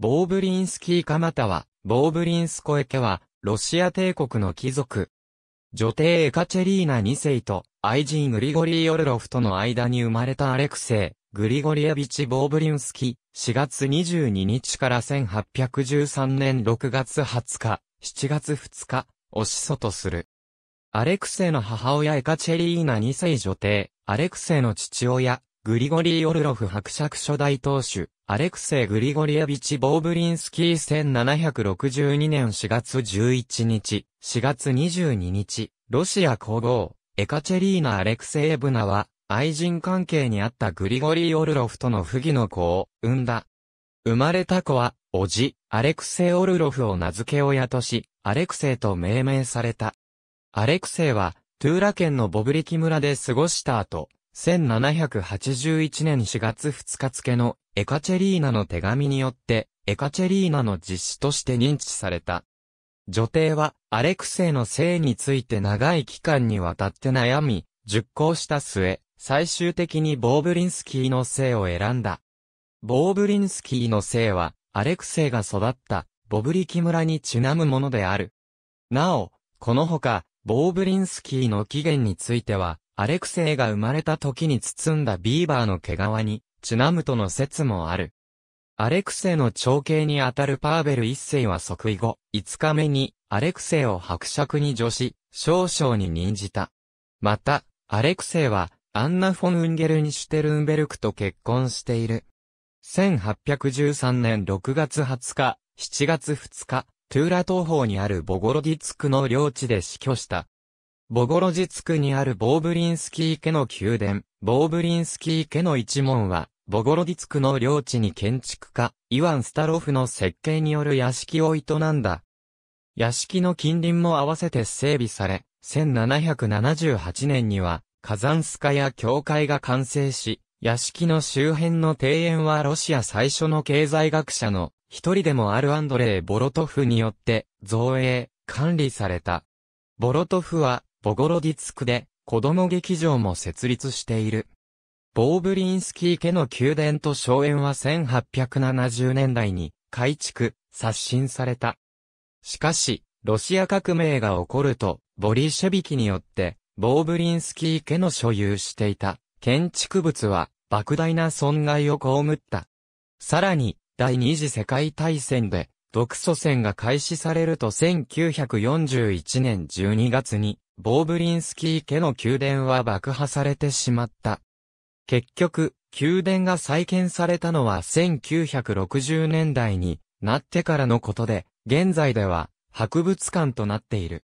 ボーブリンスキー・カマタは、ボーブリンスコエケは、ロシア帝国の貴族。女帝エカチェリーナ2世と、愛人グリゴリー・オルロフとの間に生まれたアレクセイ、グリゴリエビチ・ボーブリンスキ、ー、4月22日から1813年6月20日、7月2日、おしそとする。アレクセイの母親エカチェリーナ2世女帝、アレクセイの父親、グリゴリー・オルロフ伯爵初代当主、アレクセイ・グリゴリエビチ・ボーブリンスキー1762年4月11日、4月22日、ロシア皇后、エカチェリーナ・アレクセイエブナは、愛人関係にあったグリゴリー・オルロフとの不義の子を産んだ。生まれた子は、おじ、アレクセイ・オルロフを名付け親とし、アレクセイと命名された。アレクセイは、トゥーラ県のボブリキ村で過ごした後、1781年4月2日付のエカチェリーナの手紙によって、エカチェリーナの実施として認知された。女帝は、アレクセイの性について長い期間にわたって悩み、熟考した末、最終的にボーブリンスキーの性を選んだ。ボーブリンスキーの性は、アレクセイが育った、ボブリキ村にちなむものである。なお、このほか、ボーブリンスキーの起源については、アレクセイが生まれた時に包んだビーバーの毛皮に、ちなむとの説もある。アレクセイの長兄にあたるパーベル一世は即位後、5日目に、アレクセイを伯爵に助し、少々に任じた。また、アレクセイは、アンナ・フォン・ウンゲルニ・シュテルンベルクと結婚している。1813年6月20日、7月2日、トゥーラ東方にあるボゴロディツクの領地で死去した。ボゴロジツクにあるボーブリンスキー家の宮殿、ボーブリンスキー家の一門は、ボゴロディツクの領地に建築家、イワン・スタロフの設計による屋敷を営んだ。屋敷の近隣も合わせて整備され、1778年には、カザンスカや教会が完成し、屋敷の周辺の庭園はロシア最初の経済学者の一人でもあるアンドレイ・ボロトフによって、造営、管理された。ボロトフは、ボゴロディツクで子供劇場も設立している。ボーブリンスキー家の宮殿と荘園は1870年代に改築、刷新された。しかし、ロシア革命が起こると、ボリシェビキによって、ボーブリンスキー家の所有していた建築物は莫大な損害を被った。さらに、第二次世界大戦で、独ソ戦が開始されると1941年12月に、ボーブリンスキー家の宮殿は爆破されてしまった。結局、宮殿が再建されたのは1960年代になってからのことで、現在では博物館となっている。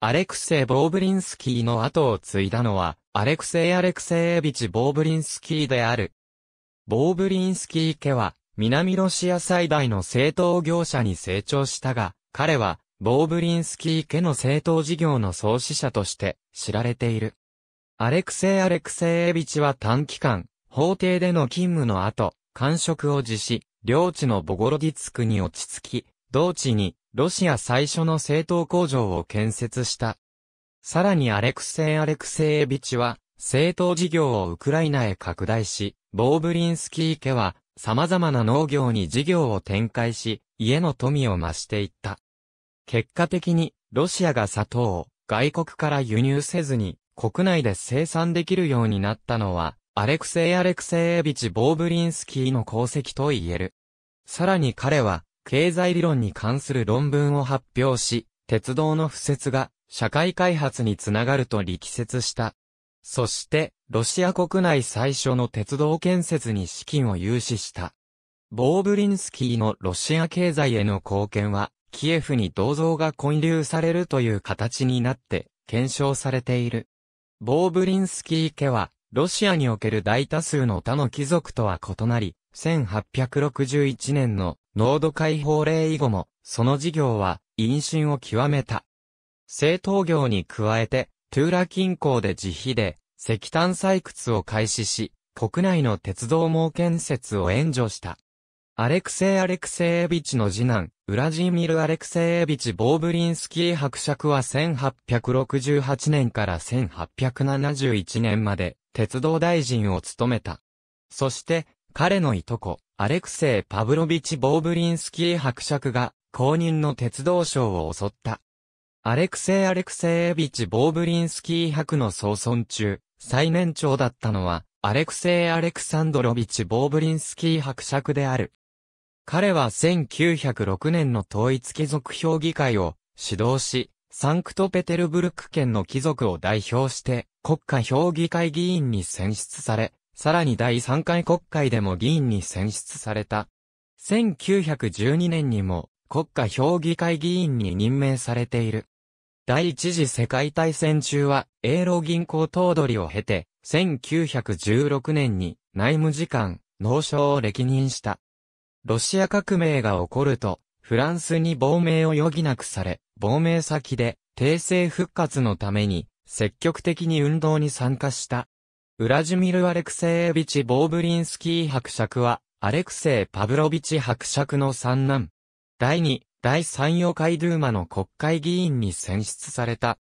アレクセイ・ボーブリンスキーの後を継いだのは、アレクセイ・アレクセイエビチ・ボーブリンスキーである。ボーブリンスキー家は、南ロシア最大の製糖業者に成長したが、彼は、ボーブリンスキー家の政党事業の創始者として知られている。アレクセイ・アレクセイエビチは短期間、法廷での勤務の後、官職を辞し、領地のボゴロディツクに落ち着き、同地にロシア最初の政党工場を建設した。さらにアレクセイ・アレクセイエビチは、政党事業をウクライナへ拡大し、ボーブリンスキー家は様々な農業に事業を展開し、家の富を増していった。結果的に、ロシアが砂糖を外国から輸入せずに国内で生産できるようになったのは、アレクセイ・アレクセイエビチ・ボーブリンスキーの功績と言える。さらに彼は、経済理論に関する論文を発表し、鉄道の敷設が社会開発につながると力説した。そして、ロシア国内最初の鉄道建設に資金を融資した。ボーブリンスキーのロシア経済への貢献は、キエフに銅像が混流されるという形になって検証されている。ボーブリンスキー家は、ロシアにおける大多数の他の貴族とは異なり、1861年の濃度解放令以後も、その事業は陰酒を極めた。政党業に加えて、トゥーラ近郊で自費で石炭採掘を開始し、国内の鉄道網建設を援助した。アレクセイ・アレクセイエビチの次男、ウラジーミル・アレクセイエビチ・ボーブリンスキー伯爵は1868年から1871年まで鉄道大臣を務めた。そして、彼のいとこ、アレクセイ・パブロビチ・ボーブリンスキー伯爵が、公認の鉄道省を襲った。アレクセイ・アレクセイエビチ・ボーブリンスキー伯の総存中、最年長だったのは、アレクセイ・アレクサンドロビチ・ボーブリンスキー伯爵である。彼は1906年の統一貴族評議会を指導し、サンクトペテルブルク県の貴族を代表して国家評議会議員に選出され、さらに第3回国会でも議員に選出された。1912年にも国家評議会議員に任命されている。第一次世界大戦中は、英老銀行頭取を経て、1916年に内務次官、農省を歴任した。ロシア革命が起こると、フランスに亡命を余儀なくされ、亡命先で、帝政復活のために、積極的に運動に参加した。ウラジミル・アレクセエビチ・ボーブリンスキー伯爵は、アレクセイ・パブロビチ伯爵の三男。第二、第三妖怪ドゥーマの国会議員に選出された。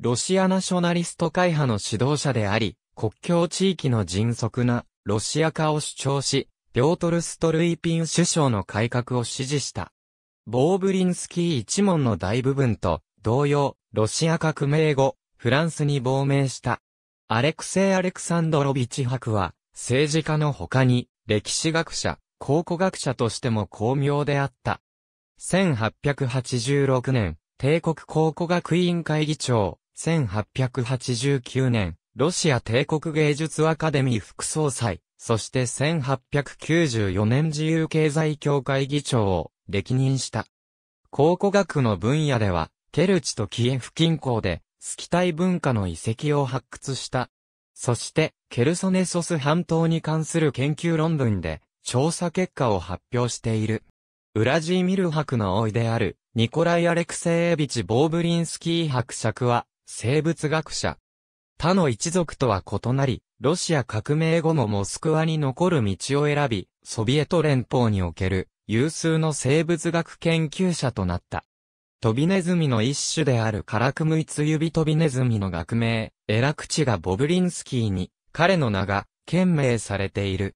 ロシアナショナリスト会派の指導者であり、国境地域の迅速なロシア化を主張し、ピョートル・ストルイピン首相の改革を支持した。ボーブリンスキー一門の大部分と、同様、ロシア革命後、フランスに亡命した。アレクセイ・アレクサンドロビチ博は、政治家の他に、歴史学者、考古学者としても巧妙であった。1886年、帝国考古学委員会議長、1889年、ロシア帝国芸術アカデミー副総裁、そして1894年自由経済協会議長を歴任した。考古学の分野では、ケルチとキエフ近郊で、スキタイ文化の遺跡を発掘した。そして、ケルソネソス半島に関する研究論文で、調査結果を発表している。ウラジーミル博の老いである、ニコライ・アレクセイエビチ・ボーブリンスキー伯爵は、生物学者。他の一族とは異なり、ロシア革命後もモスクワに残る道を選び、ソビエト連邦における有数の生物学研究者となった。トビネズミの一種であるカラクムイツユビトビネズミの学名、エラクチがボブリンスキーに、彼の名が、懸名されている。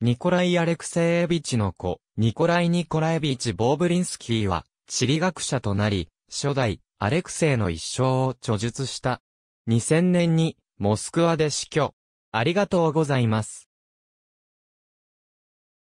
ニコライ・アレクセエビチの子、ニコライ・ニコラエビチ・ボーブリンスキーは、地理学者となり、初代、アレクセイの一生を著述した。2000年に、モスクワで死去。ありがとうございます。